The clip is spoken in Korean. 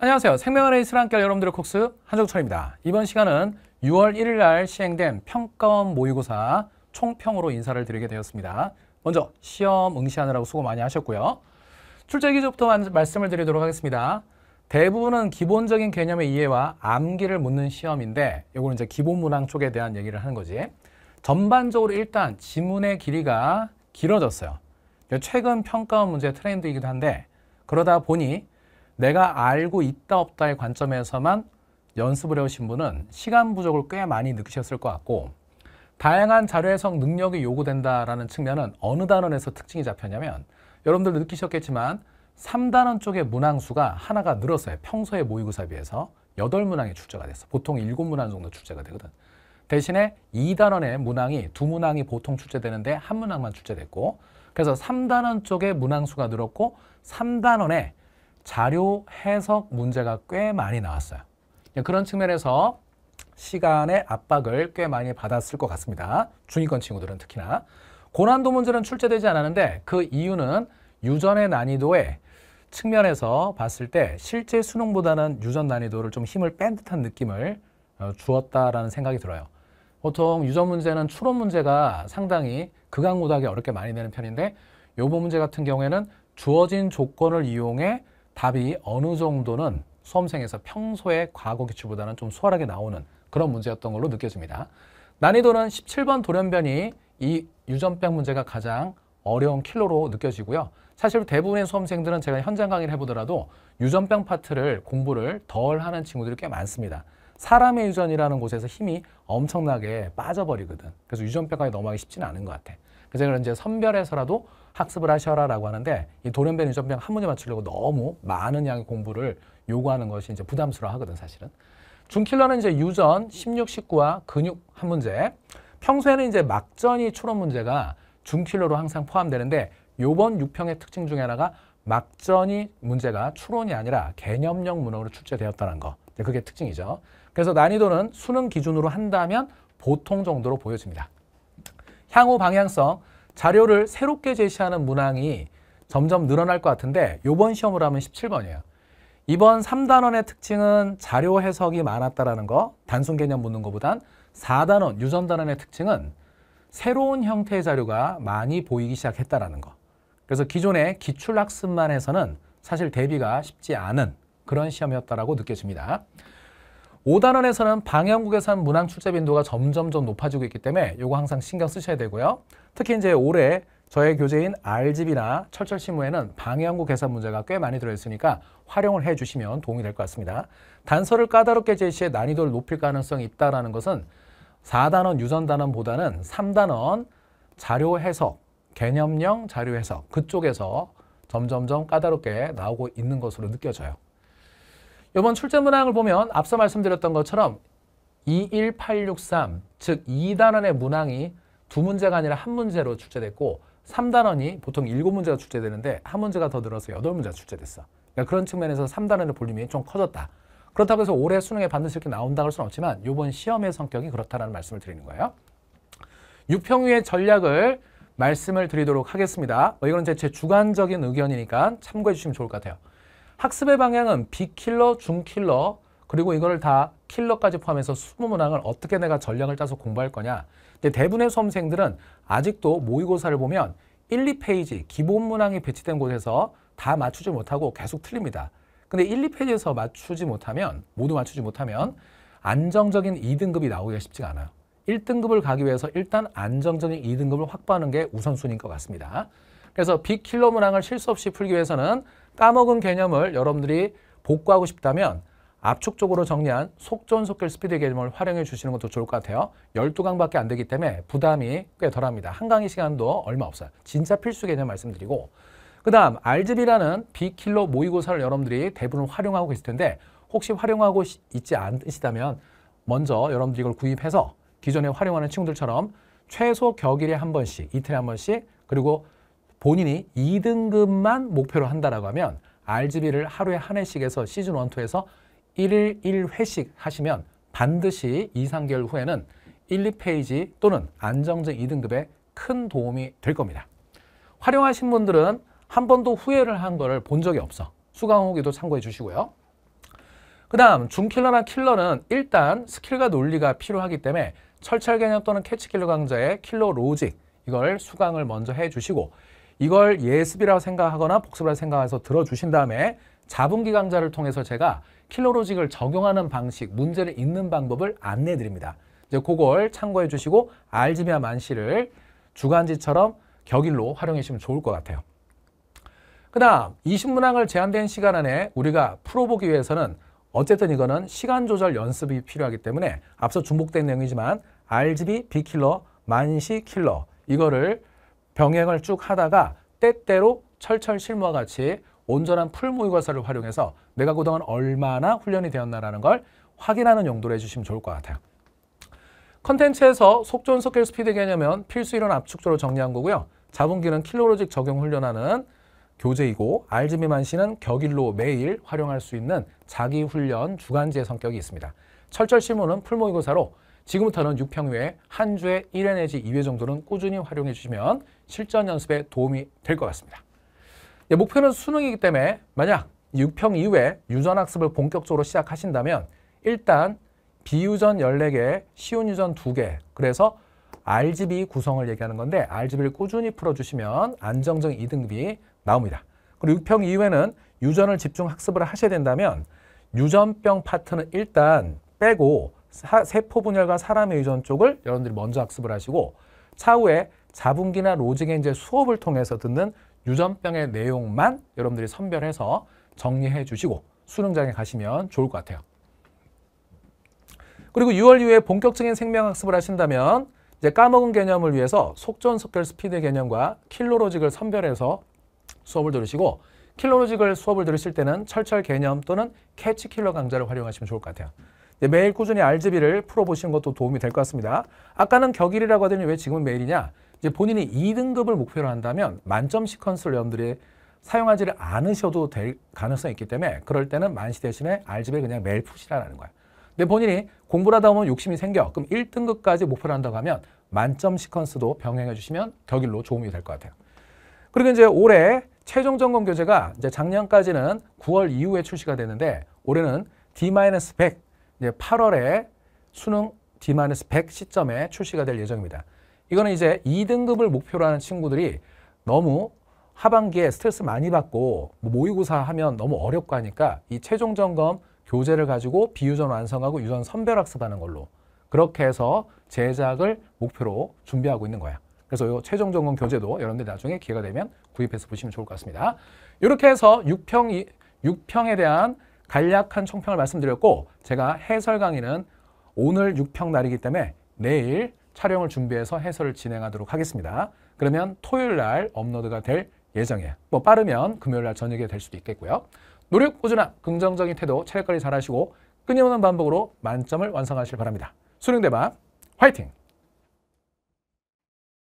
안녕하세요. 생명의 이 스랑결 여러분들의 콕스 한정철입니다. 이번 시간은 6월 1일 날 시행된 평가원 모의고사 총평으로 인사를 드리게 되었습니다. 먼저 시험 응시하느라고 수고 많이 하셨고요. 출제 기준부터 말씀을 드리도록 하겠습니다. 대부분은 기본적인 개념의 이해와 암기를 묻는 시험인데 이거는 이제 기본 문항 쪽에 대한 얘기를 하는 거지. 전반적으로 일단 지문의 길이가 길어졌어요. 최근 평가원 문제 트렌드이기도 한데 그러다 보니 내가 알고 있다 없다의 관점에서만 연습을 해오신 분은 시간 부족을 꽤 많이 느끼셨을 것 같고 다양한 자료 해석 능력이 요구된다라는 측면은 어느 단원에서 특징이 잡혔냐면 여러분들 느끼셨겠지만 3단원 쪽의 문항수가 하나가 늘었어요. 평소에 모의고사 에 비해서 8문항이 출제가 됐어. 보통 7문항 정도 출제가 되거든. 대신에 2단원의 문항이 두 문항이 보통 출제되는데 한 문항만 출제됐고 그래서 3단원 쪽의 문항수가 늘었고 3단원에 자료 해석 문제가 꽤 많이 나왔어요. 예, 그런 측면에서 시간의 압박을 꽤 많이 받았을 것 같습니다. 중위권 친구들은 특히나. 고난도 문제는 출제되지 않았는데 그 이유는 유전의 난이도에 측면에서 봤을 때 실제 수능보다는 유전 난이도를 좀 힘을 뺀 듯한 느낌을 어, 주었다라는 생각이 들어요. 보통 유전 문제는 추론 문제가 상당히 극악무도하게 어렵게 많이 되는 편인데 요번 문제 같은 경우에는 주어진 조건을 이용해 답이 어느 정도는 수험생에서 평소에 과거 기출보다는 좀 수월하게 나오는 그런 문제였던 걸로 느껴집니다. 난이도는 17번 돌연변이 이 유전병 문제가 가장 어려운 킬로로 느껴지고요. 사실 대부분의 수험생들은 제가 현장 강의를 해보더라도 유전병 파트를 공부를 덜 하는 친구들이 꽤 많습니다. 사람의 유전이라는 곳에서 힘이 엄청나게 빠져버리거든. 그래서 유전병까지 넘어가기 쉽지는 않은 것 같아. 그래서 이제 선별해서라도 학습을 하셔라라고 하는데 이 돌연변이 점병 한 문제 맞추려고 너무 많은 양의 공부를 요구하는 것이 이제 부담스러워하거든 사실은. 중킬러는 이제 유전, 16, 19와 근육 한 문제. 평소에는 이제 막전이 추론 문제가 중킬러로 항상 포함되는데 요번 6평의 특징 중에 하나가 막전이 문제가 추론이 아니라 개념형 문헌으로 출제되었다는 거. 그게 특징이죠. 그래서 난이도는 수능 기준으로 한다면 보통 정도로 보여집니다. 향후 방향성, 자료를 새롭게 제시하는 문항이 점점 늘어날 것 같은데 요번 시험을 하면 17번이에요. 이번 3단원의 특징은 자료 해석이 많았다라는 거 단순 개념 묻는 것보단 4단원, 유전단원의 특징은 새로운 형태의 자료가 많이 보이기 시작했다라는 거 그래서 기존의 기출학습만 해서는 사실 대비가 쉽지 않은 그런 시험이었다라고 느껴집니다. 5단원에서는 방향국에선 문항 출제 빈도가 점점 점 높아지고 있기 때문에 이거 항상 신경 쓰셔야 되고요. 특히 이제 올해 저의 교재인 RGB나 철철신문에는 방향구 계산 문제가 꽤 많이 들어있으니까 활용을 해주시면 도움이 될 것 같습니다. 단서를 까다롭게 제시해 난이도를 높일 가능성이 있다는 것은 4단원 유전단원보다는 3단원 자료 해석, 개념형 자료 해석 그쪽에서 점점점 까다롭게 나오고 있는 것으로 느껴져요. 이번 출제 문항을 보면 앞서 말씀드렸던 것처럼 21863, 즉 2단원의 문항이 두 문제가 아니라 한 문제로 출제됐고 3단원이 보통 7문제가 출제되는데 한 문제가 더 늘어서 8문제가 출제됐어. 그러니까 그런 측면에서 3단원의 볼륨이 좀 커졌다. 그렇다고 해서 올해 수능에 반드시 이렇게 나온다 고할 수는 없지만 이번 시험의 성격이 그렇다는 말씀을 드리는 거예요. 6평위의 전략을 말씀을 드리도록 하겠습니다. 이건 제 주관적인 의견이니까 참고해 주시면 좋을 것 같아요. 학습의 방향은 비킬러, 중킬러, 그리고 이거를 다 킬러까지 포함해서 2 0문항을 어떻게 내가 전략을 짜서 공부할 거냐. 근데 대부분의 수험생들은 아직도 모의고사를 보면 1, 2페이지 기본 문항이 배치된 곳에서 다 맞추지 못하고 계속 틀립니다. 근데 1, 2페이지에서 맞추지 못하면 모두 맞추지 못하면 안정적인 2등급이 나오기가 쉽지가 않아요. 1등급을 가기 위해서 일단 안정적인 2등급을 확보하는 게 우선순위인 것 같습니다. 그래서 빅킬러 문항을 실수 없이 풀기 위해서는 까먹은 개념을 여러분들이 복구하고 싶다면 압축적으로 정리한 속전속결 스피드 개념을 활용해 주시는 것도 좋을 것 같아요. 12강밖에 안 되기 때문에 부담이 꽤 덜합니다. 한 강의 시간도 얼마 없어요. 진짜 필수 개념 말씀드리고 그 다음 RGB라는 빅킬러 모의고사를 여러분들이 대부분 활용하고 계실 텐데 혹시 활용하고 있지 않으시다면 먼저 여러분들이 이걸 구입해서 기존에 활용하는 친구들처럼 최소 격일에 한 번씩, 이틀에 한 번씩 그리고 본인이 2등급만 목표로 한다라고 하면 RGB를 하루에 한 회씩 에서 시즌 1, 2에서 1일 1회씩 하시면 반드시 2, 3개월 후에는 1, 2페이지 또는 안정적 2등급에 큰 도움이 될 겁니다. 활용하신 분들은 한 번도 후회를 한 거를 본 적이 없어. 수강 후기도 참고해 주시고요. 그 다음 중킬러나 킬러는 일단 스킬과 논리가 필요하기 때문에 철철 개념 또는 캐치킬러 강좌의 킬러 로직 이걸 수강을 먼저 해주시고 이걸 예습이라고 생각하거나 복습이라고 생각해서 들어주신 다음에 자분기 강좌를 통해서 제가 킬로로직을 적용하는 방식, 문제를 읽는 방법을 안내해 드립니다. 이제 그걸 참고해 주시고 알지미아 만시를 주간지처럼 격일로 활용해 주시면 좋을 것 같아요. 그 다음 20문항을 제한된 시간 안에 우리가 풀어보기 위해서는 어쨌든 이거는 시간 조절 연습이 필요하기 때문에 앞서 중복된 내용이지만 RGB, 비킬러 만시 킬러 이거를 병행을 쭉 하다가 때때로 철철 실무와 같이 온전한 풀모의고사를 활용해서 내가 그동안 얼마나 훈련이 되었나라는 걸 확인하는 용도로 해주시면 좋을 것 같아요. 컨텐츠에서 속전속결 스피드 개념은 필수 이론 압축조로 정리한 거고요. 자본기는 킬로로직 적용 훈련하는 교재이고 알즈미만 시는 격일로 매일 활용할 수 있는 자기 훈련 주간지의 성격이 있습니다. 철철 실무는 풀모의고사로 지금부터는 6평 외에 한 주에 1회 내지 2회 정도는 꾸준히 활용해 주시면 실전 연습에 도움이 될 것 같습니다. 네, 목표는 수능이기 때문에 만약 6평 이후에 유전 학습을 본격적으로 시작하신다면 일단 비유전 14개, 쉬운 유전 2개 그래서 RGB 구성을 얘기하는 건데 RGB를 꾸준히 풀어주시면 안정적 2등급이 나옵니다. 그리고 6평 이후에는 유전을 집중 학습을 하셔야 된다면 유전병 파트는 일단 빼고 사, 세포 분열과 사람의 유전 쪽을 여러분들이 먼저 학습을 하시고 차후에 자분기나 로직의 이제 수업을 통해서 듣는 유전병의 내용만 여러분들이 선별해서 정리해 주시고 수능장에 가시면 좋을 것 같아요. 그리고 6월 이후에 본격적인 생명학습을 하신다면 이제 까먹은 개념을 위해서 속전속결 스피드 개념과 킬로로직을 선별해서 수업을 들으시고 킬로로직을 수업을 들으실 때는 철철 개념 또는 캐치 킬러 강좌를 활용하시면 좋을 것 같아요. 예, 매일 꾸준히 RGB를 풀어보시는 것도 도움이 될 것 같습니다. 아까는 격일이라고 하더니 왜 지금은 매일이냐? 이제 본인이 2등급을 목표로 한다면 만점 시퀀스를 여러들이 사용하지를 않으셔도 될 가능성이 있기 때문에 그럴 때는 만시 대신에 RGB를 그냥 매일 푸시라는 거야. 근데 본인이 공부를 하다 보면 욕심이 생겨. 그럼 1등급까지 목표로 한다고 하면 만점 시퀀스도 병행해 주시면 격일로 도움이 될 것 같아요. 그리고 이제 올해 최종 점검 교재가 이제 작년까지는 9월 이후에 출시가 되는데 올해는 D-100 이제 8월에 수능 D-100 시점에 출시가 될 예정입니다. 이거는 이제 2등급을 목표로 하는 친구들이 너무 하반기에 스트레스 많이 받고 뭐 모의고사 하면 너무 어렵고 하니까 이 최종 점검 교재를 가지고 비유전 완성하고 유전 선별 학습하는 걸로 그렇게 해서 제작을 목표로 준비하고 있는 거야. 그래서 이 최종 점검 교재도 여러분들 나중에 기회가 되면 구입해서 보시면 좋을 것 같습니다. 이렇게 해서 6평, 6평에 대한 간략한 총평을 말씀드렸고 제가 해설 강의는 오늘 6평 날이기 때문에 내일 촬영을 준비해서 해설을 진행하도록 하겠습니다. 그러면 토요일 날 업로드가 될 예정이에요. 뭐 빠르면 금요일 날 저녁에 될 수도 있겠고요. 노력 꾸준한 긍정적인 태도, 체력 관리 잘하시고 끊임없는 반복으로 만점을 완성하실 바랍니다. 수능대박 화이팅!